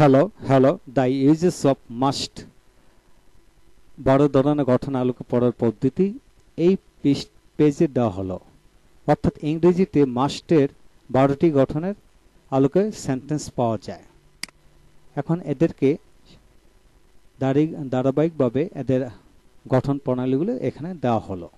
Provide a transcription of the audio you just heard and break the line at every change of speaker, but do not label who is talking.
hello hello the uses of must বড় ধরনের গঠন আলোকে পড়ার পদ্ধতি এই পেজে দেওয়া হলো অর্থাৎ ইংরেজিতে মাস্টের বারোটি গঠনের আলোকে সেন্টেন্স পাওয়া যায় এখন এদেরকে ধারাবাহিকভাবে এদের গঠন প্রণালীগুলো এখানে দেওয়া হলো